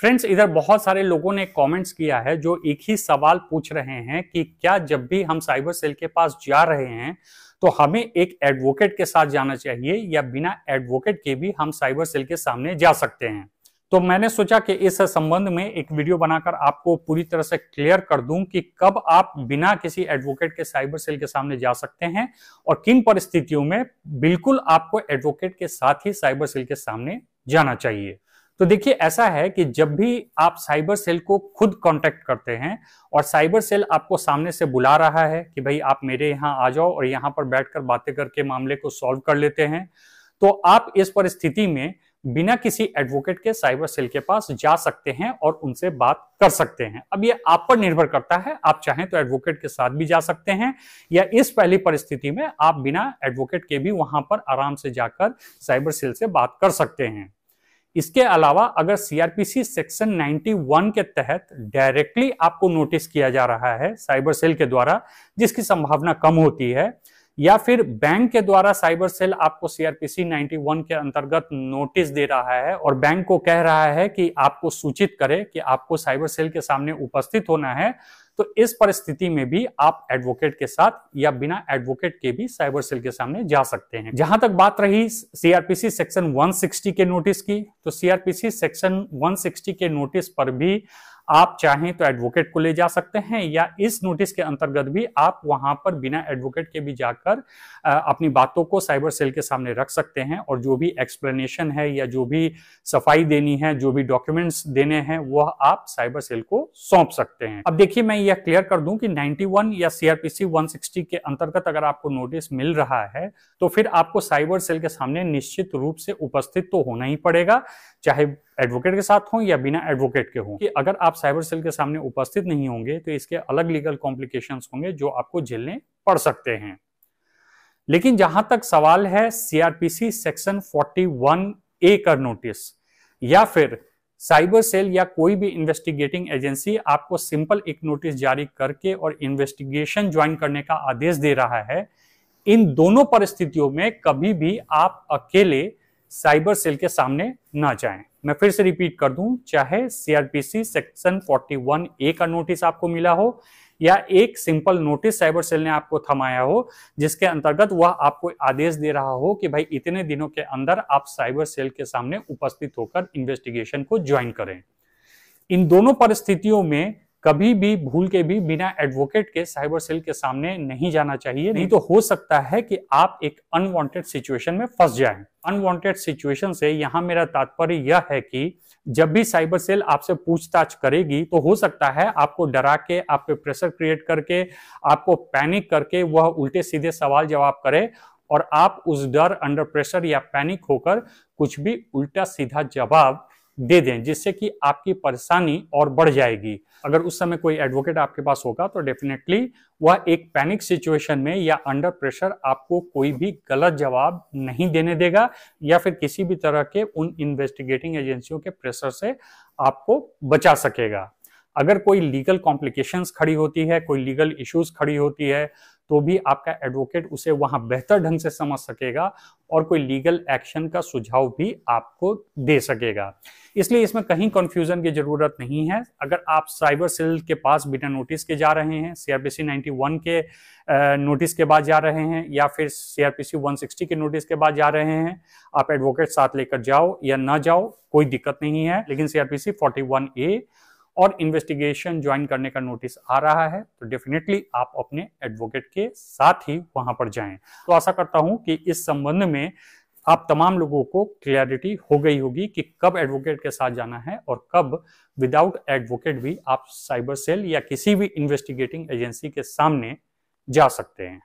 friends इधर बहुत सारे लोगों ने कमेंट्स किया है जो एक ही सवाल पूछ रहे हैं कि क्या जब भी हम साइबर सेल के पास जा रहे हैं तो हमें एक एडवोकेट के साथ जाना चाहिए या बिना एडवोकेट के भी हम साइबर सेल के सामने जा सकते हैं तो मैंने सोचा कि इस संबंध में एक वीडियो बनाकर आपको पूरी तरह से क्लियर कर दूं कि कब आप बिना किसी एडवोकेट के साइबर सेल के सामने जा सकते हैं और किन परिस्थितियों में बिल्कुल आपको एडवोकेट के साथ ही साइबर सेल के सामने जाना चाहिए तो देखिए ऐसा है कि जब भी आप साइबर सेल को खुद कांटेक्ट करते हैं और साइबर सेल आपको सामने से बुला रहा है कि भाई आप मेरे यहाँ आ जाओ और यहाँ पर बैठकर बातें करके मामले को सॉल्व कर लेते हैं तो आप इस परिस्थिति में बिना किसी एडवोकेट के साइबर सेल के पास जा सकते हैं और उनसे बात कर सकते हैं अब ये आप पर निर्भर करता है आप चाहें तो एडवोकेट के साथ भी जा सकते हैं या इस पहली परिस्थिति में आप बिना एडवोकेट के भी वहां पर आराम से जाकर साइबर सेल से बात कर सकते हैं इसके अलावा अगर सीआरपीसी सेक्शन 91 के तहत डायरेक्टली आपको नोटिस किया जा रहा है साइबर सेल के द्वारा जिसकी संभावना कम होती है या फिर बैंक के द्वारा साइबर सेल आपको सीआरपीसी 91 के अंतर्गत नोटिस दे रहा है और बैंक को कह रहा है कि आपको सूचित करे कि आपको साइबर सेल के सामने उपस्थित होना है तो इस परिस्थिति में भी आप एडवोकेट के साथ या बिना एडवोकेट के भी साइबर सेल के सामने जा सकते हैं जहां तक बात रही सीआरपीसी सेक्शन 160 के नोटिस की तो सीआरपीसी सेक्शन 160 के नोटिस पर भी आप चाहें तो एडवोकेट को ले जा सकते हैं या इस नोटिस के अंतर्गत भी आप वहां पर बिना एडवोकेट के भी जाकर अपनी बातों को साइबर सेल के सामने रख सकते हैं और जो भी एक्सप्लेनेशन है या जो भी सफाई देनी है जो भी डॉक्यूमेंट्स देने हैं वह आप साइबर सेल को सौंप सकते हैं अब देखिए मैं यह क्लियर कर दूं कि 91 या सीआरपीसी 160 के अंतर्गत अगर आपको नोटिस मिल रहा है तो फिर आपको साइबर सेल के सामने निश्चित रूप से उपस्थित तो होना ही पड़ेगा चाहे एडवोकेट के साथ हों या बिना एडवोकेट के हों कि अगर आप साइबर सेल के सामने उपस्थित नहीं होंगे तो इसके अलग लीगल कॉम्प्लिकेशंस होंगे जो आपको झेलने पड़ सकते हैं लेकिन जहां तक सवाल है सीआरपीसी सेक्शन 41 ए का नोटिस या फिर साइबर सेल या कोई भी इन्वेस्टिगेटिंग एजेंसी आपको सिंपल एक नोटिस जारी करके और इन्वेस्टिगेशन ज्वाइन करने का आदेश दे रहा है इन दोनों परिस्थितियों में कभी भी आप अकेले साइबर सेल के सामने ना जाएं मैं फिर से रिपीट कर दूं चाहे सीआरपीसी सेक्शन 41 ए का नोटिस आपको मिला हो या एक सिंपल नोटिस साइबर सेल ने आपको थमाया हो जिसके अंतर्गत वह आपको आदेश दे रहा हो कि भाई इतने दिनों के अंदर आप साइबर सेल के सामने उपस्थित होकर इन्वेस्टिगेशन को ज्वाइन करें इन दोनों परिस्थितियों में कभी भी भूल के भी बिना एडवोकेट के साइबर सेल के सामने नहीं जाना चाहिए नहीं तो हो सकता है कि आप एक अनवांटेड सिचुएशन में फंस जाएं अनवांटेड सिचुएशन से यहाँ मेरा तात्पर्य यह है कि जब भी साइबर सेल आपसे पूछताछ करेगी तो हो सकता है आपको डरा के आप पे प्रेशर क्रिएट करके आपको पैनिक करके वह उल्टे सीधे सवाल जवाब करे और आप उस डर अंडर प्रेशर या पैनिक होकर कुछ भी उल्टा सीधा जवाब दे दें जिससे कि आपकी परेशानी और बढ़ जाएगी अगर उस समय कोई एडवोकेट आपके पास होगा तो डेफिनेटली वह एक पैनिक सिचुएशन में या अंडर प्रेशर आपको कोई भी गलत जवाब नहीं देने देगा या फिर किसी भी तरह के उन इन्वेस्टिगेटिंग एजेंसियों के प्रेशर से आपको बचा सकेगा अगर कोई लीगल कॉम्प्लिकेशंस खड़ी होती है कोई लीगल इश्यूज खड़ी होती है तो भी आपका एडवोकेट उसे वहां बेहतर ढंग से समझ सकेगा और कोई लीगल एक्शन का सुझाव भी आपको दे सकेगा इसलिए इसमें कहीं कंफ्यूजन की जरूरत नहीं है अगर आप साइबर सेल के पास बिना नोटिस के जा रहे हैं सीआरपीसी 91 के नोटिस के बाद जा रहे हैं या फिर सीआरपीसी 160 के नोटिस के बाद जा रहे हैं आप एडवोकेट साथ लेकर जाओ या ना जाओ कोई दिक्कत नहीं है लेकिन सीआरपीसी फोर्टी ए और इन्वेस्टिगेशन ज्वाइन करने का नोटिस आ रहा है तो डेफिनेटली आप अपने एडवोकेट के साथ ही वहां पर जाएं तो आशा करता हूं कि इस संबंध में आप तमाम लोगों को क्लियरिटी हो गई होगी कि कब एडवोकेट के साथ जाना है और कब विदाउट एडवोकेट भी आप साइबर सेल या किसी भी इन्वेस्टिगेटिंग एजेंसी के सामने जा सकते हैं